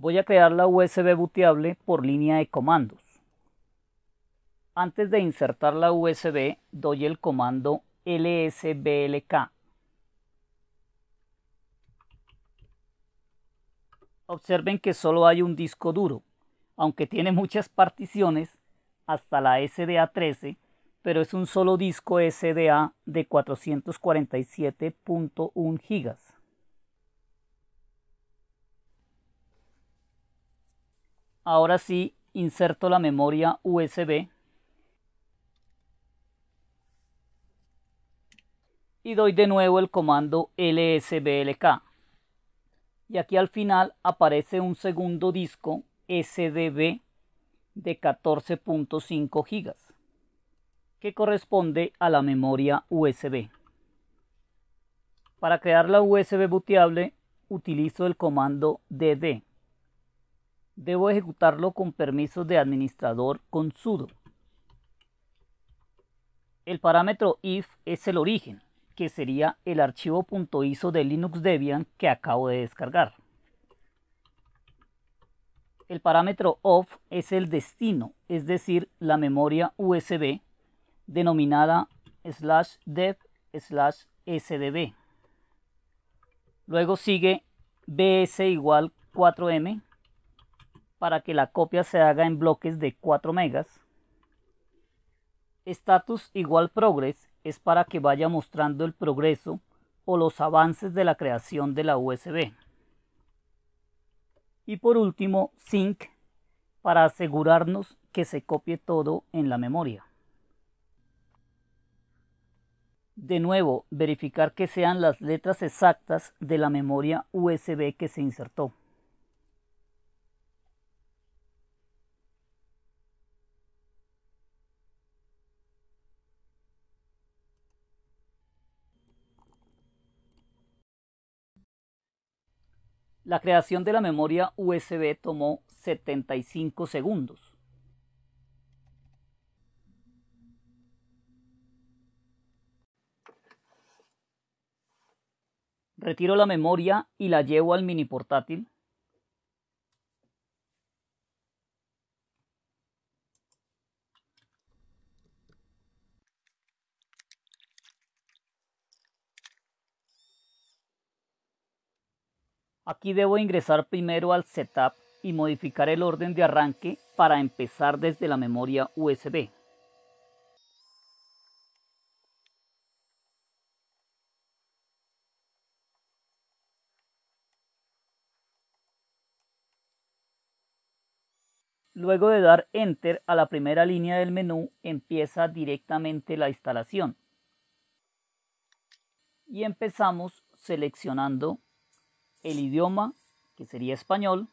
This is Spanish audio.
voy a crear la USB booteable por línea de comandos. Antes de insertar la USB, doy el comando lsblk. Observen que solo hay un disco duro, aunque tiene muchas particiones, hasta la SDA13, pero es un solo disco SDA de 447.1 GB. Ahora sí, inserto la memoria USB y doy de nuevo el comando lsblk. Y aquí al final aparece un segundo disco SDB de 14.5 GB que corresponde a la memoria USB. Para crear la USB booteable utilizo el comando dd debo ejecutarlo con permisos de administrador con sudo. El parámetro if es el origen, que sería el archivo .iso de Linux Debian que acabo de descargar. El parámetro off es el destino, es decir, la memoria USB denominada slash dev slash sdb. Luego sigue bs igual 4m para que la copia se haga en bloques de 4 megas. Status igual progress es para que vaya mostrando el progreso o los avances de la creación de la USB. Y por último, sync para asegurarnos que se copie todo en la memoria. De nuevo, verificar que sean las letras exactas de la memoria USB que se insertó. La creación de la memoria USB tomó 75 segundos. Retiro la memoria y la llevo al mini portátil Aquí debo ingresar primero al setup y modificar el orden de arranque para empezar desde la memoria USB. Luego de dar Enter a la primera línea del menú empieza directamente la instalación. Y empezamos seleccionando el idioma, que sería español,